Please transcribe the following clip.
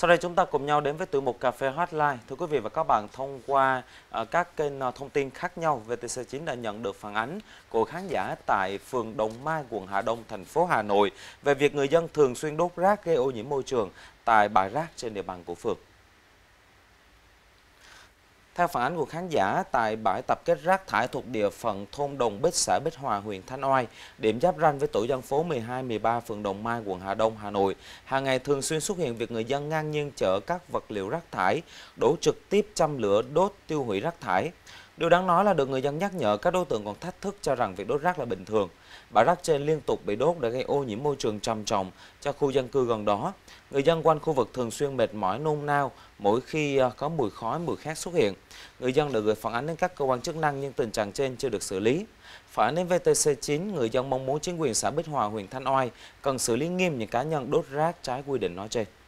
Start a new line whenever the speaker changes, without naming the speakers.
Sau đây chúng ta cùng nhau đến với tiểu mục Cà phê Hotline. Thưa quý vị và các bạn, thông qua à, các kênh à, thông tin khác nhau, VTC9 đã nhận được phản ánh của khán giả tại phường Đồng Mai, quận Hà Đông, thành phố Hà Nội về việc người dân thường xuyên đốt rác gây ô nhiễm môi trường tại bãi rác trên địa bàn của phường. Theo phản ánh của khán giả, tại bãi tập kết rác thải thuộc địa phận thôn Đồng Bích, xã Bích Hòa, huyện Thanh Oai, điểm giáp ranh với tổ dân phố 12, 13, phường Đồng Mai, quận Hà Đông, Hà Nội, hàng ngày thường xuyên xuất hiện việc người dân ngang nhiên chở các vật liệu rác thải, đổ trực tiếp châm lửa đốt tiêu hủy rác thải. Điều đáng nói là được người dân nhắc nhở, các đối tượng còn thách thức cho rằng việc đốt rác là bình thường. Bãi rác trên liên tục bị đốt đã gây ô nhiễm môi trường trầm trọng cho khu dân cư gần đó. Người dân quanh khu vực thường xuyên mệt mỏi nôn nao mỗi khi à, có mùi khói, mùi khét xuất hiện. Người dân đã gửi phản ánh đến các cơ quan chức năng nhưng tình trạng trên chưa được xử lý. Phản ánh đến VTC9, người dân mong muốn chính quyền xã Bích Hòa, huyện Thanh Oai cần xử lý nghiêm những cá nhân đốt rác trái quy định nói trên.